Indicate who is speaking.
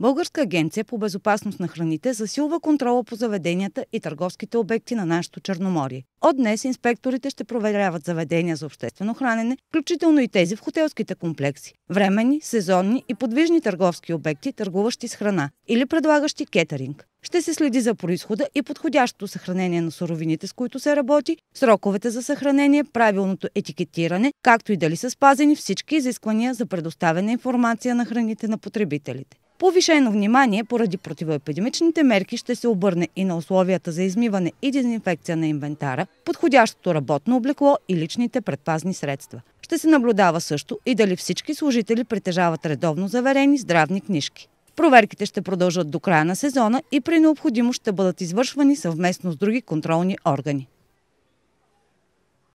Speaker 1: Българска агенция по безопасност на храните засилва контрола по заведенията и търговските обекти на нашето Черноморие. От днес инспекторите ще проверяват заведения за обществено хранене, включително и тези в хотелските комплекси, временни, сезонни и подвижни търговски обекти, търгуващи с храна или предлагащи кетеринг. Ще се следи за происхода и подходящото съхранение на суровините, с които се работи, сроковете за съхранение, правилното етикетиране, както и дали са спазени всички изисквания за предоставяне информация на храните на потребителите. Повишено внимание поради противоепидемичните мерки ще се обърне и на условията за измиване и дезинфекция на инвентара, подходящото работно облекло и личните предпазни средства. Ще се наблюдава също и дали всички служители притежават редовно заверени здравни книжки. Проверките ще продължат до края на сезона и при необходимост ще бъдат извършвани съвместно с други контролни органи.